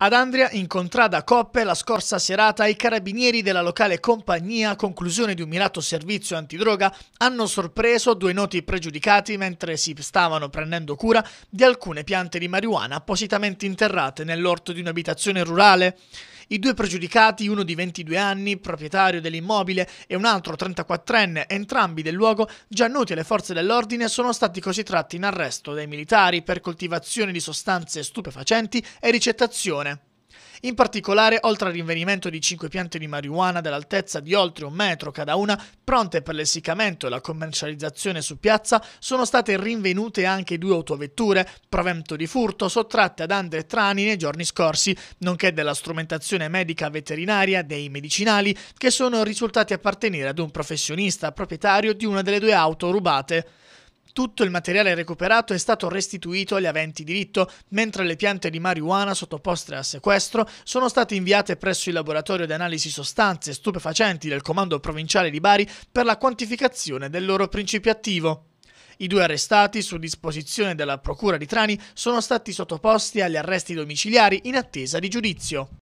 Ad Andria, incontrata a Coppe la scorsa serata, i carabinieri della locale compagnia, a conclusione di un mirato servizio antidroga, hanno sorpreso due noti pregiudicati mentre si stavano prendendo cura di alcune piante di marijuana appositamente interrate nell'orto di un'abitazione rurale. I due pregiudicati, uno di 22 anni, proprietario dell'immobile, e un altro 34enne, entrambi del luogo, già noti alle forze dell'ordine, sono stati così tratti in arresto dai militari per coltivazione di sostanze stupefacenti e ricettazione. In particolare, oltre al rinvenimento di cinque piante di marijuana dell'altezza di oltre un metro cada una, pronte per l'essiccamento e la commercializzazione su piazza, sono state rinvenute anche due autovetture, provento di furto, sottratte ad Andre Trani nei giorni scorsi, nonché della strumentazione medica veterinaria dei medicinali che sono risultati appartenere ad un professionista proprietario di una delle due auto rubate. Tutto il materiale recuperato è stato restituito agli aventi diritto, mentre le piante di marijuana sottoposte a sequestro sono state inviate presso il laboratorio di analisi sostanze stupefacenti del Comando Provinciale di Bari per la quantificazione del loro principio attivo. I due arrestati, su disposizione della Procura di Trani, sono stati sottoposti agli arresti domiciliari in attesa di giudizio.